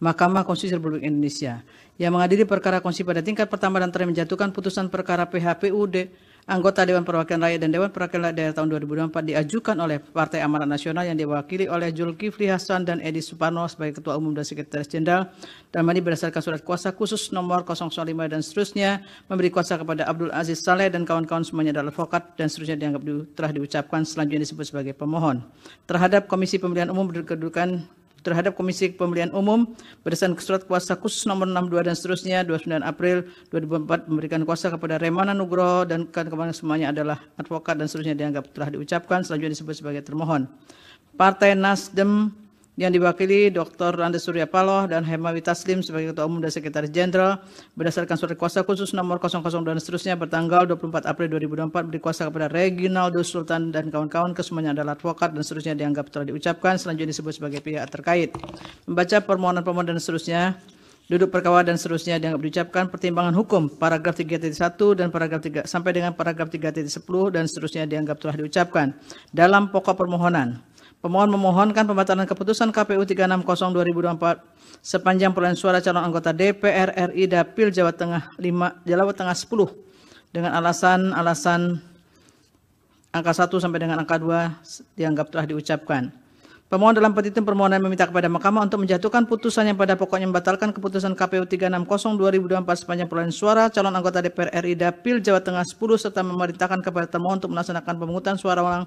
Mahkamah Konstitusi Republik Indonesia yang mengadili perkara konstitusi pada tingkat pertama dan terakhir menjatuhkan putusan perkara PHPUD anggota Dewan Perwakilan Rakyat dan Dewan Perwakilan Rakyat daerah tahun 2024 diajukan oleh Partai Amanat Nasional yang diwakili oleh Zulkifli Hasan dan Edi Suparno sebagai Ketua Umum dan Sekretaris Jenderal dan ini berdasarkan surat kuasa khusus nomor 005 dan seterusnya memberi kuasa kepada Abdul Aziz Saleh dan kawan-kawan semuanya dalam advokat dan seterusnya dianggap di, telah diucapkan selanjutnya disebut sebagai pemohon terhadap Komisi Pemilihan Umum berkedudukan terhadap Komisi Pemilihan Umum berdasarkan surat kuasa khusus nomor 62 dan seterusnya 29 April 2004 memberikan kuasa kepada Remana Nugroho dan kemarin semuanya adalah advokat dan seterusnya dianggap telah diucapkan selanjutnya disebut sebagai termohon. Partai Nasdem yang diwakili Dr. Andes Surya Paloh dan Hemawi Taslim sebagai Ketua Umum dan Sekretaris Jenderal berdasarkan surat kuasa khusus nomor 00 dan seterusnya bertanggal 24 April 2024 beri kuasa kepada Reginaldo Sultan dan kawan-kawan kesemuanya adalah advokat dan seterusnya dianggap telah diucapkan selanjutnya disebut sebagai pihak terkait membaca permohonan permohonan dan seterusnya duduk perkara dan seterusnya dianggap diucapkan pertimbangan hukum paragraf 3.1 dan paragraf 3 sampai dengan paragraf 3.10 dan seterusnya dianggap telah diucapkan dalam pokok permohonan. Pemohon memohonkan pembatalan keputusan KPU 360 2024 sepanjang perolehan suara calon anggota DPR RI Dapil Jawa Tengah 5 Jawa Tengah 10 dengan alasan-alasan angka 1 sampai dengan angka 2 dianggap telah diucapkan. Pemohon dalam petitum permohonan meminta kepada Mahkamah untuk menjatuhkan putusan yang pada pokoknya membatalkan keputusan KPU 360 2024 sepanjang perolehan suara calon anggota DPR RI Dapil Jawa Tengah 10 serta memerintahkan kepada termohon untuk melaksanakan pemungutan suara ulang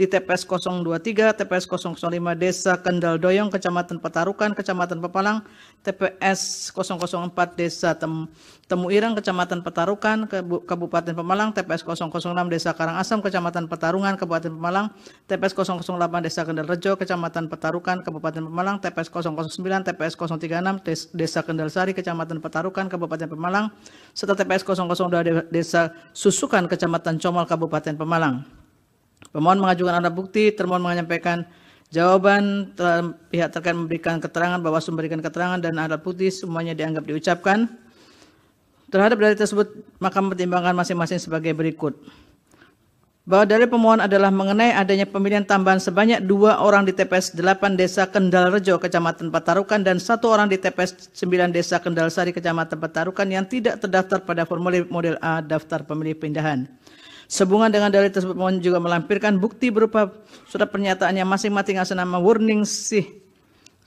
di TPS 023, TPS 005 Desa Kendal Doyong, Kecamatan Petarukan, Kecamatan Pepalang, TPS 004 Desa Tem Temuirang, Kecamatan Petarukan, Kabupaten Pemalang, TPS 006 Desa Karangasem, Kecamatan Petarungan, Kabupaten Pemalang, TPS 008 Desa Kendal Rejo, Kecamatan Kecamatan Petarukan, Kabupaten Pemalang, TPS 009, TPS 036, Desa Kendalsari, Kecamatan Petarukan, Kabupaten Pemalang, serta TPS 002 Desa Susukan, Kecamatan Comal, Kabupaten Pemalang. Pemohon mengajukan alat bukti, termohon menyampaikan jawaban, ter pihak terkait memberikan keterangan, bahwa memberikan keterangan, dan alat bukti semuanya dianggap diucapkan. Terhadap dari tersebut, maka mempertimbangkan masing-masing sebagai berikut bahwa dari pemohon adalah mengenai adanya pemilihan tambahan sebanyak dua orang di TPS 8 Desa Kendal Rejo, Kecamatan Petarukan, dan satu orang di TPS 9 Desa Kendal Sari, Kecamatan Petarukan, yang tidak terdaftar pada formulir model A daftar pemilih pindahan. Sehubungan dengan dalil tersebut, pemohon juga melampirkan bukti berupa surat pernyataannya masing-masing asal nama Warning Sih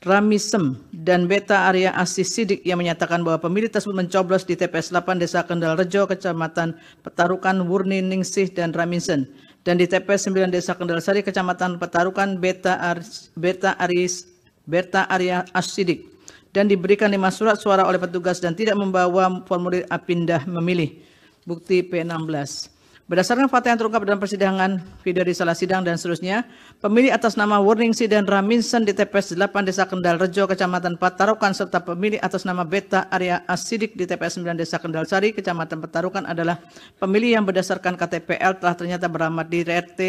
Ramisem dan Beta Arya Asis Sidik yang menyatakan bahwa pemilih tersebut mencoblos di TPS 8 Desa Kendal Rejo, Kecamatan Petarukan, Wurni, Ningsih, dan Ramisen. Dan di TPS 9 Desa Kendal Sari, Kecamatan Petarukan, Beta, Ar Beta, Aris, Beta Arya Asidik. Dan diberikan lima surat suara oleh petugas dan tidak membawa formulir apindah memilih. Bukti P16. Berdasarkan fakta yang terungkap dalam persidangan, video di salah sidang dan seterusnya, pemilih atas nama Warning dan Raminson di TPS 8 Desa Kendal Rejo, Kecamatan Patarukan, serta pemilih atas nama Beta Arya Asidik di TPS 9 Desa Kendal Sari, Kecamatan Patarukan adalah pemilih yang berdasarkan KTPL telah ternyata beramat di RT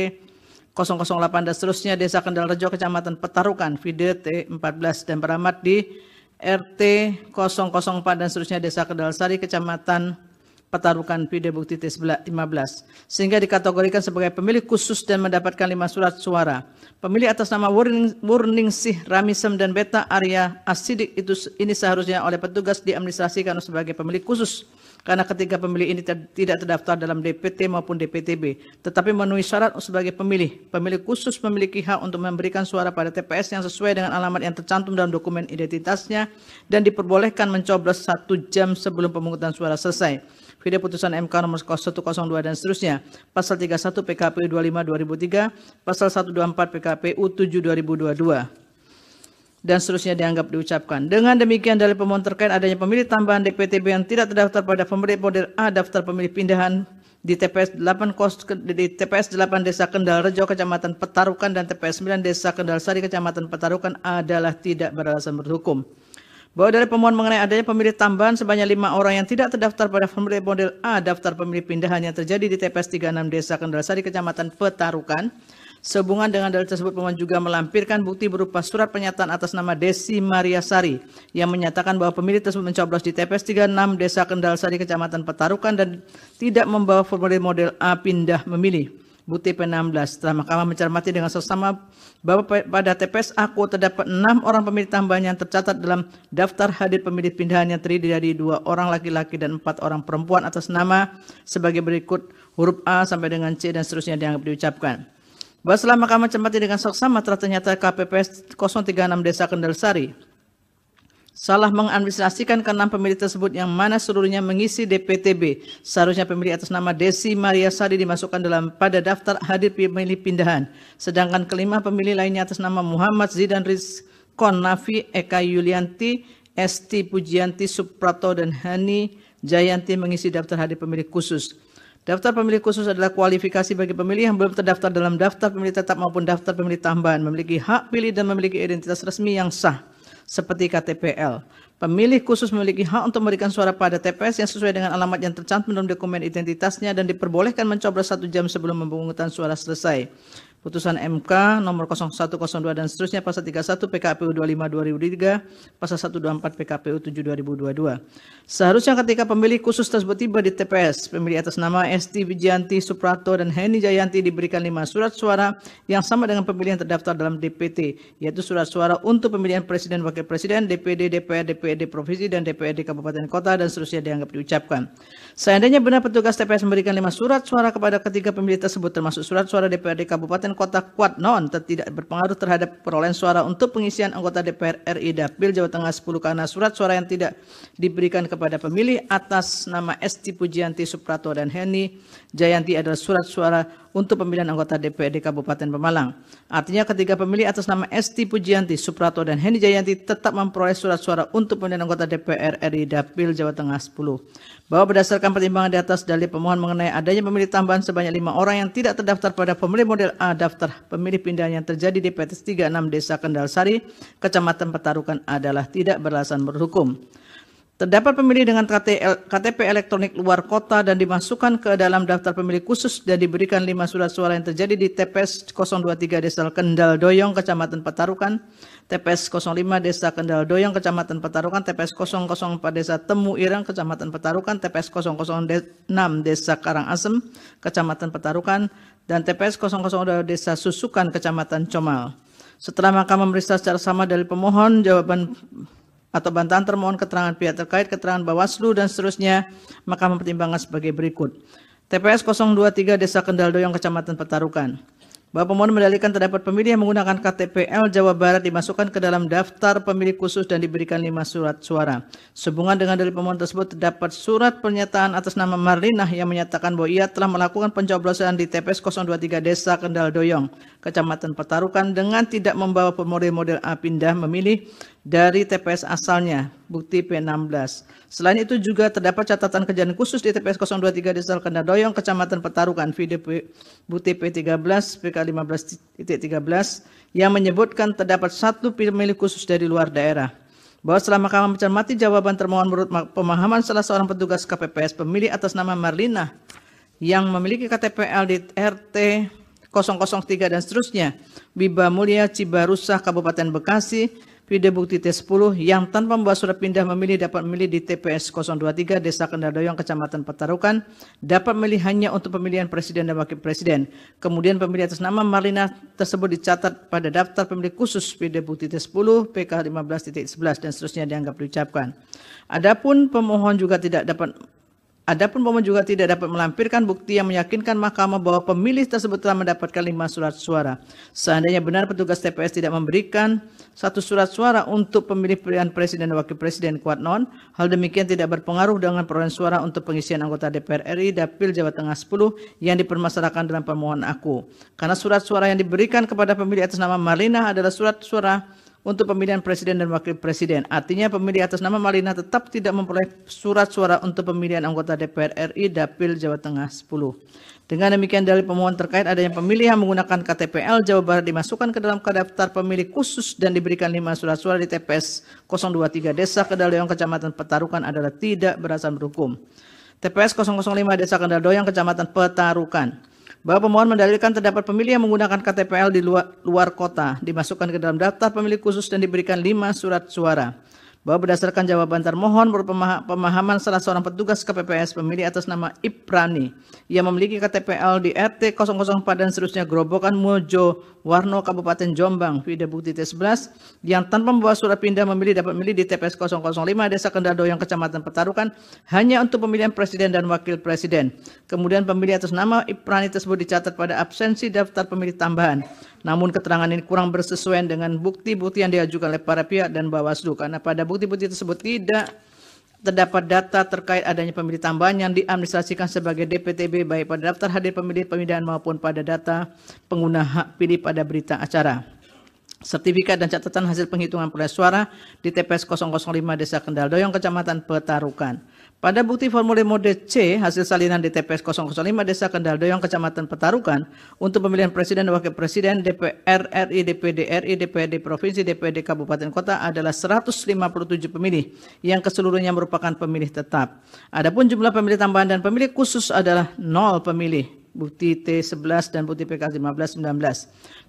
008 dan seterusnya Desa Kendal Rejo, Kecamatan Petarukan, video T14 dan beramat di RT 004 dan seterusnya Desa Kendal Sari, Kecamatan Petarukan Pide Bukti 15 sehingga dikategorikan sebagai pemilih khusus dan mendapatkan lima surat suara. Pemilih atas nama Wurning, Sih Ramisem dan Beta Arya Asidik itu ini seharusnya oleh petugas diadministrasikan sebagai pemilih khusus karena ketiga pemilih ini tidak terdaftar dalam DPT maupun DPTB tetapi memenuhi syarat sebagai pemilih. Pemilih khusus memiliki hak untuk memberikan suara pada TPS yang sesuai dengan alamat yang tercantum dalam dokumen identitasnya dan diperbolehkan mencoblos satu jam sebelum pemungutan suara selesai. Video putusan MK nomor 102 dan seterusnya. Pasal 31 PKPU 25 2003, pasal 124 PKPU 7 2022 dan seterusnya dianggap diucapkan. Dengan demikian dari pemohon terkait adanya pemilih tambahan DPTB yang tidak terdaftar pada pemilih model A daftar pemilih pindahan di TPS 8 kos di TPS 8 Desa Kendal Rejo Kecamatan Petarukan dan TPS 9 Desa Kendal Sari Kecamatan Petarukan adalah tidak beralasan berhukum. Bahwa dari pemohon mengenai adanya pemilih tambahan sebanyak lima orang yang tidak terdaftar pada formulir model A daftar pemilih pindahan yang terjadi di TPS 36 Desa Sari Kecamatan Petarukan. Sehubungan dengan dalil tersebut pemohon juga melampirkan bukti berupa surat pernyataan atas nama Desi Maria Sari yang menyatakan bahwa pemilih tersebut mencoblos di TPS 36 Desa Sari Kecamatan Petarukan dan tidak membawa formulir model A pindah memilih. Bukti P16. Setelah mahkamah mencermati dengan sesama bahwa pada TPS aku terdapat enam orang pemilih tambahan yang tercatat dalam daftar hadir pemilih pindahan yang terdiri dari dua orang laki-laki dan empat orang perempuan atas nama sebagai berikut huruf A sampai dengan C dan seterusnya dianggap diucapkan. Bahwa selama mahkamah mencermati dengan seksama telah ternyata KPPS 036 Desa Kendalsari. Salah mengadministrasikan keenam pemilih tersebut yang mana seluruhnya mengisi DPTB. Seharusnya pemilih atas nama Desi Maria Sari dimasukkan dalam pada daftar hadir pemilih pindahan. Sedangkan kelima pemilih lainnya atas nama Muhammad Zidan Rizkon Nafi, Eka Yulianti, Esti Pujianti Suprato dan Hani Jayanti mengisi daftar hadir pemilih khusus. Daftar pemilih khusus adalah kualifikasi bagi pemilih yang belum terdaftar dalam daftar pemilih tetap maupun daftar pemilih tambahan, memiliki hak pilih dan memiliki identitas resmi yang sah seperti KTPL. Pemilih khusus memiliki hak untuk memberikan suara pada TPS yang sesuai dengan alamat yang tercantum dalam dokumen identitasnya dan diperbolehkan mencoblos satu jam sebelum pemungutan suara selesai putusan MK nomor 0102 dan seterusnya pasal 31 PKPU 25 2003, pasal 124 PKPU 7 2022. Seharusnya ketika pemilih khusus tersebut tiba di TPS, pemilih atas nama Esti Wijayanti Suprato dan Heni Jayanti diberikan lima surat suara yang sama dengan pemilihan terdaftar dalam DPT, yaitu surat suara untuk pemilihan presiden, wakil presiden, DPD, DPR, DPD e provinsi dan DPD e kabupaten kota dan seterusnya dianggap diucapkan. Seandainya benar petugas TPS memberikan lima surat suara kepada ketiga pemilih tersebut termasuk surat suara DPRD e kabupaten kabupaten kota kuat non tidak berpengaruh terhadap perolehan suara untuk pengisian anggota DPR RI Dapil Jawa Tengah 10 karena surat suara yang tidak diberikan kepada pemilih atas nama Esti Pujianti Suprato dan Heni Jayanti adalah surat suara untuk pemilihan anggota DPRD Kabupaten Pemalang. Artinya ketiga pemilih atas nama Esti Pujianti, Suprato, dan Heni Jayanti tetap memperoleh surat suara untuk pemilihan anggota DPR RI Dapil Jawa Tengah 10. Bahwa berdasarkan pertimbangan di atas dalil pemohon mengenai adanya pemilih tambahan sebanyak lima orang yang tidak terdaftar pada pemilih model A daftar pemilih pindahan yang terjadi di PT 36 Desa Kendalsari, Kecamatan Petarukan adalah tidak berlasan berhukum. Terdapat pemilih dengan KTP elektronik luar kota dan dimasukkan ke dalam daftar pemilih khusus dan diberikan lima surat suara yang terjadi di TPS 023 Desa Kendal Doyong, Kecamatan Petarukan, TPS 05 Desa Kendal Doyong, Kecamatan Petarukan, TPS 004 Desa Temu Irang, Kecamatan Petarukan, TPS 006 Desa Karangasem, Kecamatan Petarukan, dan TPS 002 Desa Susukan, Kecamatan Comal. Setelah mahkamah memeriksa secara sama dari pemohon, jawaban atau bantahan termohon keterangan pihak terkait, keterangan Bawaslu dan seterusnya, maka mempertimbangkan sebagai berikut. TPS 023 Desa Kendal Doyong Kecamatan Petarukan. Bahwa pemohon mendalikan terdapat pemilih yang menggunakan KTPL Jawa Barat dimasukkan ke dalam daftar pemilih khusus dan diberikan lima surat suara. Sehubungan dengan dari pemohon tersebut terdapat surat pernyataan atas nama Marlinah yang menyatakan bahwa ia telah melakukan pencoblosan di TPS 023 Desa Kendal Doyong, Kecamatan Petarukan dengan tidak membawa pemodel-model A pindah memilih dari TPS asalnya, bukti P16. Selain itu juga terdapat catatan kejadian khusus di TPS 023 Desa Kendadoyong, Kecamatan Petarukan, video bukti P13, PK15.13, yang menyebutkan terdapat satu pemilih khusus dari luar daerah. Bahwa selama Mahkamah mencermati jawaban termohon menurut pemahaman salah seorang petugas KPPS pemilih atas nama Marlina yang memiliki KTP di RT 003 dan seterusnya, Biba Mulia, Cibarusah, Kabupaten Bekasi, Video bukti T10 yang tanpa membawa surat pindah memilih dapat memilih di TPS 023 Desa Kendardoyong Kecamatan Petarukan dapat memilih hanya untuk pemilihan presiden dan wakil presiden. Kemudian pemilih atas nama Marlina tersebut dicatat pada daftar pemilih khusus video bukti T10 PK 15.11 dan seterusnya dianggap diucapkan. Adapun pemohon juga tidak dapat Adapun pemohon juga tidak dapat melampirkan bukti yang meyakinkan mahkamah bahwa pemilih tersebut telah mendapatkan lima surat suara. Seandainya benar petugas TPS tidak memberikan satu surat suara untuk pemilih pilihan presiden dan wakil presiden kuat non, hal demikian tidak berpengaruh dengan perolehan suara untuk pengisian anggota DPR RI Dapil Jawa Tengah 10 yang dipermasalahkan dalam permohonan aku. Karena surat suara yang diberikan kepada pemilih atas nama Marlina adalah surat suara untuk pemilihan presiden dan wakil presiden. Artinya pemilih atas nama Malina tetap tidak memperoleh surat suara untuk pemilihan anggota DPR RI Dapil Jawa Tengah 10. Dengan demikian dari pemohon terkait adanya pemilihan menggunakan KTPL Jawa Barat dimasukkan ke dalam daftar pemilih khusus dan diberikan lima surat suara di TPS 023 Desa Kedaleong Kecamatan Petarukan adalah tidak berasan berhukum. TPS 005 Desa Kendal Doyong Kecamatan Petarukan bahwa pemohon mendalilkan terdapat pemilih yang menggunakan KTPL di luar, luar kota, dimasukkan ke dalam daftar pemilih khusus dan diberikan lima surat suara. Bahwa berdasarkan jawaban termohon menurut pemahaman salah seorang petugas KPPS pemilih atas nama Iprani yang memiliki KTPL di RT 00 dan seterusnya gerobokan Mojo Warno Kabupaten Jombang Vida Bukti T11 yang tanpa membawa surat pindah memilih dapat memilih di TPS 005 Desa Kendado yang Kecamatan Petarukan hanya untuk pemilihan presiden dan wakil presiden. Kemudian pemilih atas nama Iprani tersebut dicatat pada absensi daftar pemilih tambahan. Namun keterangan ini kurang bersesuaian dengan bukti-bukti yang diajukan oleh para pihak dan Bawaslu karena pada bukti-bukti tersebut tidak terdapat data terkait adanya pemilih tambahan yang diadministrasikan sebagai DPTB baik pada daftar hadir pemilih pemindahan maupun pada data pengguna hak pilih pada berita acara. Sertifikat dan catatan hasil penghitungan perolehan suara di TPS 005 Desa Kendal Doyong, Kecamatan Petarukan. Pada bukti formulir mode C hasil salinan di TPS 005 Desa Kendal Doyong Kecamatan Petarukan untuk pemilihan presiden dan wakil presiden DPR RI, DPD RI, DPD provinsi, DPD kabupaten kota adalah 157 pemilih yang keseluruhnya merupakan pemilih tetap. Adapun jumlah pemilih tambahan dan pemilih khusus adalah 0 pemilih bukti T11 dan bukti PK 15 19.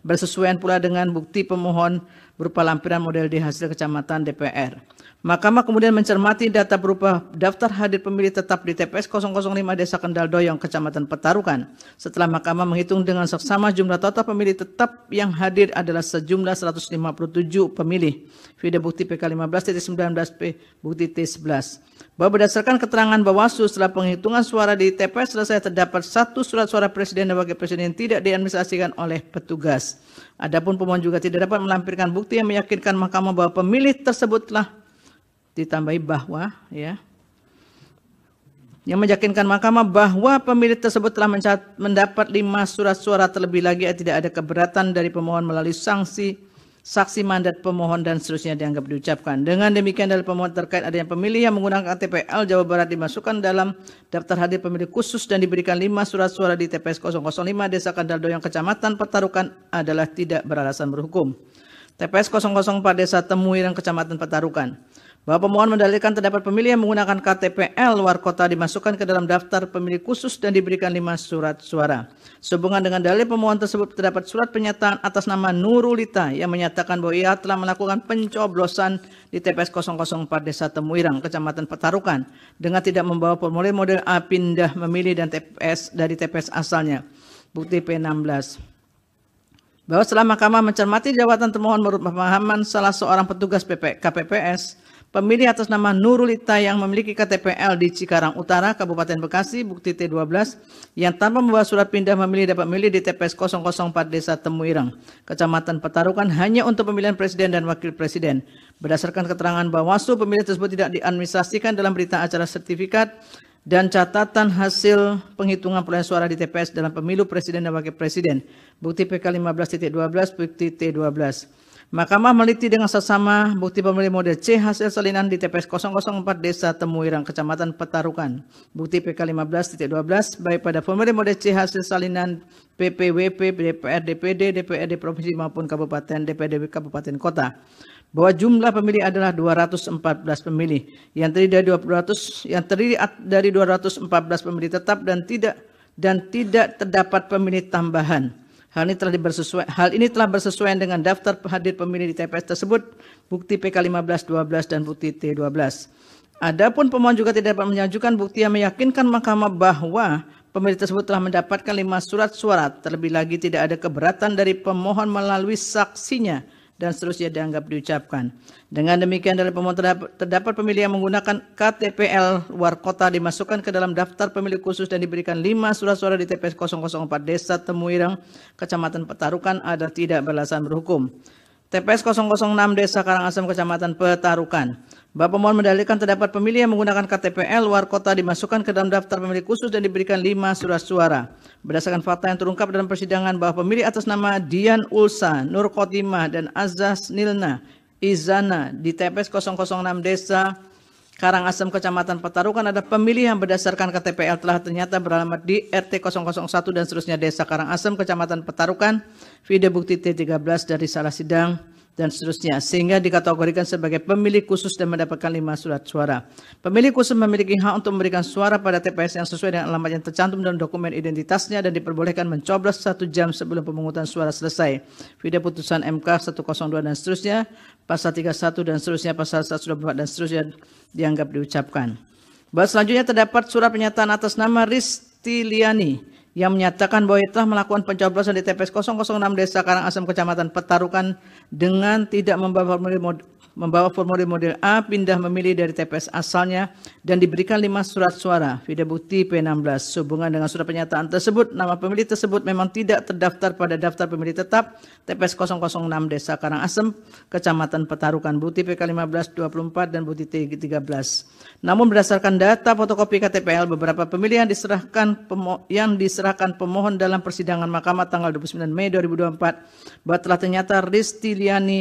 Bersesuaian pula dengan bukti pemohon berupa lampiran model di hasil kecamatan DPR. Mahkamah kemudian mencermati data berupa daftar hadir pemilih tetap di TPS 005 Desa Kendal Doyong, Kecamatan Petarukan. Setelah Mahkamah menghitung dengan seksama jumlah total pemilih tetap yang hadir adalah sejumlah 157 pemilih. Fida Bukti PK 15 titik 19 P Bukti T 11. Bahwa berdasarkan keterangan Bawaslu setelah penghitungan suara di TPS selesai terdapat satu surat suara presiden dan wakil presiden yang tidak diadministrasikan oleh petugas. Adapun pemohon juga tidak dapat melampirkan bukti yang meyakinkan mahkamah bahwa pemilih tersebut telah ditambahi bahwa ya yang meyakinkan mahkamah bahwa pemilih tersebut telah mendapat lima surat suara terlebih lagi tidak ada keberatan dari pemohon melalui sanksi saksi mandat pemohon dan seterusnya dianggap diucapkan. Dengan demikian dalil pemohon terkait adanya pemilih yang menggunakan KTPL Jawa Barat dimasukkan dalam daftar hadir pemilih khusus dan diberikan lima surat suara di TPS 005 Desa Kandal Doyong Kecamatan Petarukan adalah tidak beralasan berhukum. TPS 004 Desa dan Kecamatan Petarukan bahwa pemohon mendalilkan terdapat pemilih yang menggunakan KTPL luar kota dimasukkan ke dalam daftar pemilih khusus dan diberikan lima surat suara. Sehubungan dengan dalil pemohon tersebut terdapat surat pernyataan atas nama Nurulita yang menyatakan bahwa ia telah melakukan pencoblosan di TPS 004 Desa Temuirang, Kecamatan Petarukan dengan tidak membawa formulir model A pindah memilih dan TPS dari TPS asalnya. Bukti P16 bahwa setelah mahkamah mencermati jawatan termohon menurut pemahaman salah seorang petugas PP, KPPS Pemilih atas nama Nurulita yang memiliki KTPL di Cikarang Utara, Kabupaten Bekasi, Bukti T12, yang tanpa membawa surat pindah memilih dapat memilih di TPS 004 Desa Temuirang, Kecamatan Petarukan hanya untuk pemilihan Presiden dan Wakil Presiden. Berdasarkan keterangan Bawaslu, pemilih tersebut tidak diadministrasikan dalam berita acara sertifikat dan catatan hasil penghitungan perolehan suara di TPS dalam pemilu presiden dan wakil presiden. Bukti PK 15.12, bukti T12. Mahkamah meliti dengan sesama bukti pemilih model C hasil salinan di TPS 004 Desa Temuirang, Kecamatan Petarukan. Bukti PK 15.12 baik pada pemilih model C hasil salinan PPWP, DPR, DPD, DPRD Provinsi maupun Kabupaten, DPD Kabupaten Kota bahwa jumlah pemilih adalah 214 pemilih yang terdiri dari 200 yang terdiri dari 214 pemilih tetap dan tidak dan tidak terdapat pemilih tambahan. Hal ini telah bersesuaian, hal ini telah bersesuaian dengan daftar hadir pemilih di TPS tersebut, bukti PK 15, 12 dan bukti T 12. Adapun pemohon juga tidak dapat menyajukan bukti yang meyakinkan mahkamah bahwa pemilih tersebut telah mendapatkan lima surat suara. Terlebih lagi tidak ada keberatan dari pemohon melalui saksinya dan seterusnya dianggap diucapkan. Dengan demikian dalam pemohon terdapat, pemilih yang menggunakan KTPL luar kota dimasukkan ke dalam daftar pemilih khusus dan diberikan 5 surat suara di TPS 004 Desa Temuirang, Kecamatan Petarukan ada tidak berlasan berhukum. TPS 006 Desa Karangasem Kecamatan Petarukan. Bapak mohon mendalilkan terdapat pemilih yang menggunakan KTP luar kota dimasukkan ke dalam daftar pemilih khusus dan diberikan lima surat suara. Berdasarkan fakta yang terungkap dalam persidangan bahwa pemilih atas nama Dian Ulsa, Nur Kotimah, dan Azaz Nilna Izana di TPS 006 Desa Karangasem Kecamatan Petarukan ada pemilih yang berdasarkan KTPL telah ternyata beralamat di RT 001 dan seterusnya Desa Karangasem Kecamatan Petarukan. Video bukti T13 dari salah sidang dan seterusnya sehingga dikategorikan sebagai pemilih khusus dan mendapatkan lima surat suara. Pemilih khusus memiliki hak untuk memberikan suara pada TPS yang sesuai dengan alamat yang tercantum dalam dokumen identitasnya dan diperbolehkan mencoblos satu jam sebelum pemungutan suara selesai. Video putusan MK 102 dan seterusnya, pasal 31 dan seterusnya, pasal 124 dan seterusnya dianggap diucapkan. Bahwa selanjutnya terdapat surat pernyataan atas nama Risti Liani yang menyatakan bahwa telah melakukan pencoblosan di TPS 006 Desa Karangasem Kecamatan Petarukan dengan tidak membawa formulir membawa formulir model A pindah memilih dari TPS asalnya dan diberikan lima surat suara video bukti P16 sehubungan dengan surat pernyataan tersebut nama pemilih tersebut memang tidak terdaftar pada daftar pemilih tetap TPS 006 Desa Karangasem Kecamatan Petarukan bukti PK15 24 dan bukti T13 namun berdasarkan data fotokopi KTPL beberapa pemilihan diserahkan yang diserahkan pemohon dalam persidangan mahkamah tanggal 29 Mei 2024 bahwa telah ternyata Risti Liani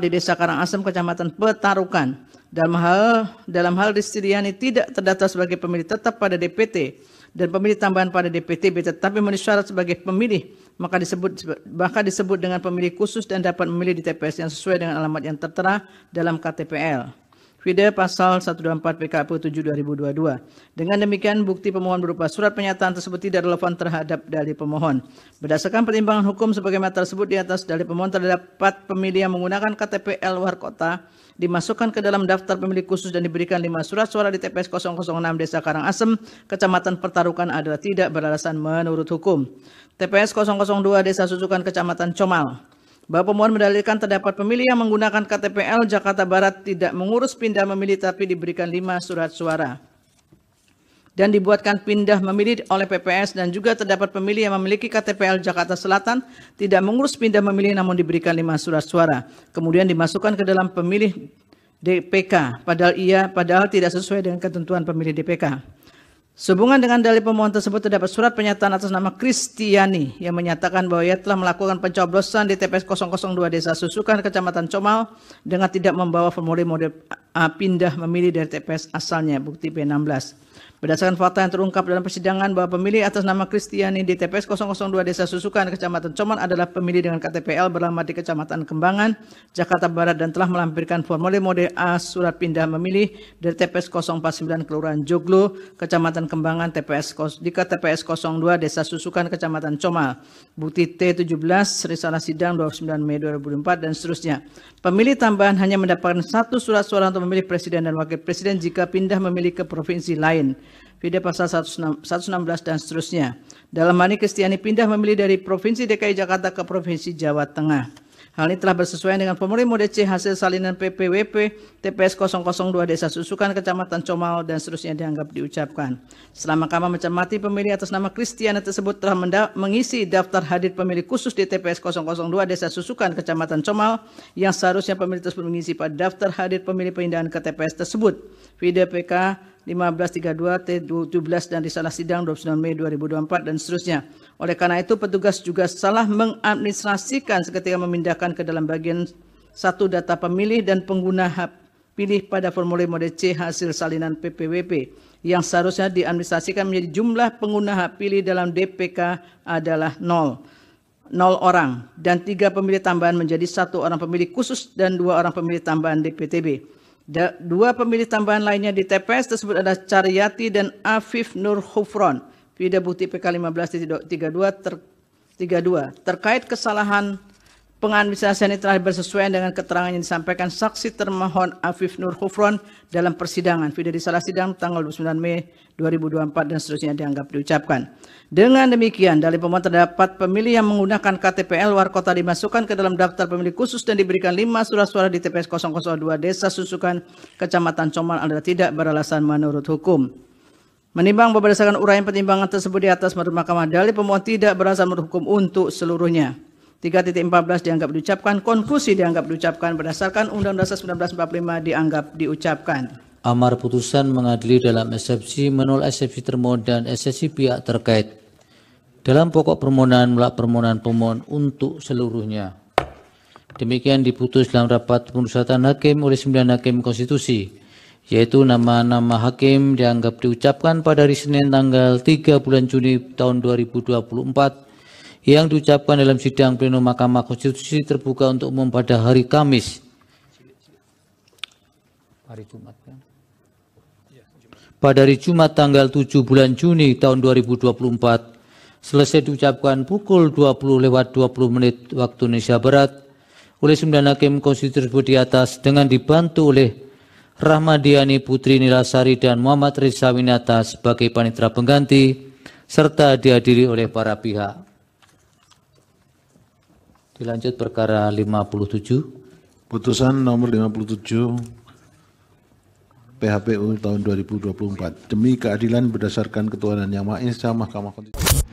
di Desa Karangasem Kecamatan Petarukan. Dalam hal dalam hal Ristiriani tidak terdaftar sebagai pemilih tetap pada DPT dan pemilih tambahan pada DPTB tetapi memenuhi syarat sebagai pemilih maka disebut maka disebut dengan pemilih khusus dan dapat memilih di TPS yang sesuai dengan alamat yang tertera dalam KTPL. Fide pasal 124 PKpu 7 2022. Dengan demikian bukti pemohon berupa surat pernyataan tersebut tidak relevan terhadap dalil pemohon. Berdasarkan pertimbangan hukum sebagaimana tersebut di atas dalil pemohon terdapat pemilih yang menggunakan KTP luar kota dimasukkan ke dalam daftar pemilih khusus dan diberikan lima surat suara di TPS 006 Desa Karangasem, Kecamatan Pertarukan adalah tidak beralasan menurut hukum. TPS 002 Desa Susukan Kecamatan Comal. Bahwa pemohon mendalilkan terdapat pemilih yang menggunakan KTPL Jakarta Barat tidak mengurus pindah memilih tapi diberikan lima surat suara. Dan dibuatkan pindah memilih oleh PPS dan juga terdapat pemilih yang memiliki KTPL Jakarta Selatan tidak mengurus pindah memilih namun diberikan lima surat suara. Kemudian dimasukkan ke dalam pemilih DPK padahal ia padahal tidak sesuai dengan ketentuan pemilih DPK. Sehubungan dengan dalil pemohon tersebut terdapat surat pernyataan atas nama Kristiani yang menyatakan bahwa ia telah melakukan pencoblosan di TPS 002 Desa Susukan, Kecamatan Comal dengan tidak membawa formulir model ah, pindah memilih dari TPS asalnya, bukti P16. Berdasarkan fakta yang terungkap dalam persidangan bahwa pemilih atas nama Kristiani di TPS 002 Desa Susukan, Kecamatan Coman adalah pemilih dengan KTPL berlama di Kecamatan Kembangan, Jakarta Barat dan telah melampirkan formulir mode A surat pindah memilih dari TPS 049 Kelurahan Joglo, Kecamatan Kembangan, TPS di TPS 02 Desa Susukan, Kecamatan Comal. Bukti T17 Risalah Sidang 29 Mei 2004 dan seterusnya. Pemilih tambahan hanya mendapatkan satu surat suara untuk memilih presiden dan wakil presiden jika pindah memilih ke provinsi lain. PD pasal 116 dan seterusnya. Dalam hal ini Kristiani pindah memilih dari Provinsi DKI Jakarta ke Provinsi Jawa Tengah. Hal ini telah bersesuaian dengan pemerintah mode C hasil salinan PPWP TPS 002 Desa Susukan Kecamatan Comal dan seterusnya dianggap diucapkan. selama kamar mencermati pemilih atas nama Kristiana tersebut telah mengisi daftar hadir pemilih khusus di TPS 002 Desa Susukan Kecamatan Comal yang seharusnya pemilih tersebut mengisi pada daftar hadir pemilih pindahan ke TPS tersebut. Video PK 1532 T17 dan di salah sidang 29 Mei 2024 dan seterusnya. Oleh karena itu petugas juga salah mengadministrasikan seketika memindahkan ke dalam bagian satu data pemilih dan pengguna hak pilih pada formulir mode C hasil salinan PPWP yang seharusnya diadministrasikan menjadi jumlah pengguna hak pilih dalam DPK adalah 0 0 orang dan tiga pemilih tambahan menjadi satu orang pemilih khusus dan dua orang pemilih tambahan DPTB. Dua pemilih tambahan lainnya di TPS tersebut adalah Caryati dan Afif Nur Khufron. bukti PK 15.32 ter, 32 terkait kesalahan Penganvisasian ini telah bersesuaian dengan keterangan yang disampaikan saksi termohon Afif Nur Khufron dalam persidangan. Video di salah sidang tanggal 29 Mei 2024 dan seterusnya dianggap diucapkan. Dengan demikian, dari pemohon terdapat pemilih yang menggunakan KTP luar kota dimasukkan ke dalam daftar pemilih khusus dan diberikan 5 surat suara di TPS 002 Desa Susukan, Kecamatan Comal adalah tidak beralasan menurut hukum. Menimbang berdasarkan uraian pertimbangan tersebut di atas menurut Mahkamah Dalil pemohon tidak beralasan menurut hukum untuk seluruhnya. 3.14 dianggap diucapkan, konklusi dianggap diucapkan berdasarkan Undang-Undang Dasar 1945 dianggap diucapkan. Amar putusan mengadili dalam eksepsi menolak eksepsi termohon dan eksepsi pihak terkait dalam pokok permohonan melak permohonan pemohon untuk seluruhnya. Demikian diputus dalam rapat pemusatan hakim oleh sembilan hakim konstitusi, yaitu nama-nama hakim dianggap diucapkan pada hari Senin tanggal 3 bulan Juni tahun 2024 yang diucapkan dalam sidang pleno Mahkamah Konstitusi terbuka untuk umum pada hari Kamis kan? Pada hari Jumat tanggal 7 bulan Juni tahun 2024 selesai diucapkan pukul 20 lewat 20 menit waktu Indonesia Barat oleh sembilan hakim konstitusi tersebut di atas dengan dibantu oleh Rahmadiani Putri Nilasari dan Muhammad Rizawinata sebagai panitra pengganti serta dihadiri oleh para pihak. Dilanjut perkara 57. Putusan nomor 57 PHPU tahun 2024 demi keadilan berdasarkan ketuhanan yang Maha Esa Mahkamah Konstitusi.